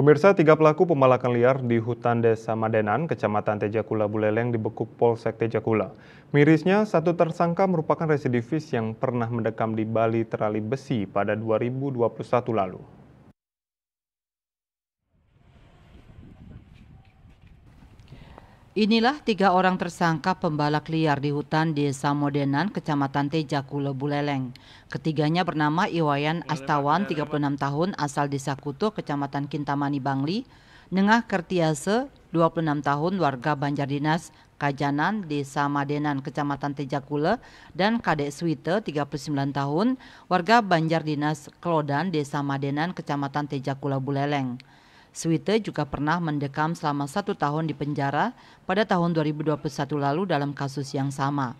Pemirsa, tiga pelaku pemalakan liar di hutan desa Madenan, kecamatan Tejakula Buleleng dibekuk Polsek Tejakula. Mirisnya, satu tersangka merupakan residivis yang pernah mendekam di Bali terali besi pada 2021 lalu. Inilah tiga orang tersangka pembalak liar di hutan Desa Modenan, Kecamatan Tejakule Buleleng. Ketiganya bernama Iwayan Astawan, 36 tahun, asal Desa Kuto, Kecamatan Kintamani, Bangli, Nengah Kertiase, 26 tahun, warga Banjardinas Kajanan, Desa Madenan, Kecamatan Tejakule, dan Kadek Swite, 39 tahun, warga Banjardinas Klodan, Desa Madenan, Kecamatan Tejakule Buleleng. Swite juga pernah mendekam selama satu tahun di penjara pada tahun 2021 lalu dalam kasus yang sama.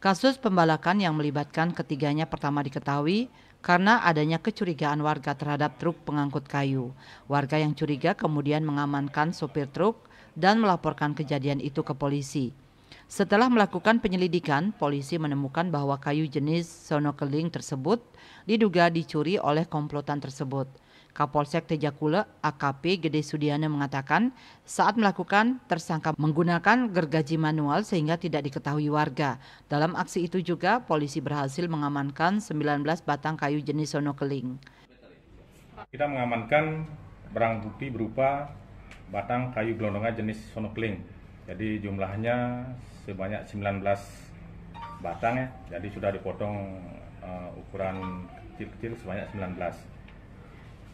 Kasus pembalakan yang melibatkan ketiganya pertama diketahui karena adanya kecurigaan warga terhadap truk pengangkut kayu. Warga yang curiga kemudian mengamankan sopir truk dan melaporkan kejadian itu ke polisi. Setelah melakukan penyelidikan, polisi menemukan bahwa kayu jenis sonokeling tersebut diduga dicuri oleh komplotan tersebut. Kapolsek Tejakule AKP Gede Sudiana mengatakan saat melakukan tersangka menggunakan gergaji manual sehingga tidak diketahui warga. Dalam aksi itu juga polisi berhasil mengamankan 19 batang kayu jenis sonokeling. Kita mengamankan barang bukti berupa batang kayu gelondongan jenis sonokeling. Jadi jumlahnya sebanyak 19 batang ya. Jadi sudah dipotong uh, ukuran kecil-kecil sebanyak 19.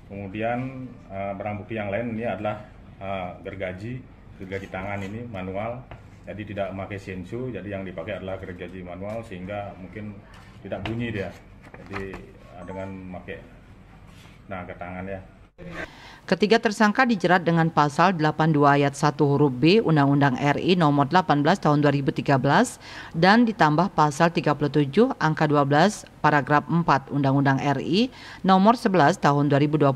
Kemudian uh, barang bukti yang lain ini adalah uh, gergaji, gergaji tangan ini manual. Jadi tidak memakai sensu, jadi yang dipakai adalah gergaji manual sehingga mungkin tidak bunyi dia. Jadi eh, dengan memakai nah, ke tangan ya. Ketiga tersangka dijerat dengan pasal 82 ayat 1 huruf B Undang-Undang RI nomor 18 tahun 2013 dan ditambah pasal 37 angka 12 paragraf 4 Undang-Undang RI nomor 11 tahun 2020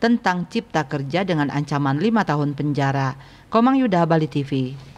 tentang cipta kerja dengan ancaman 5 tahun penjara. Komang Yuda Bali TV.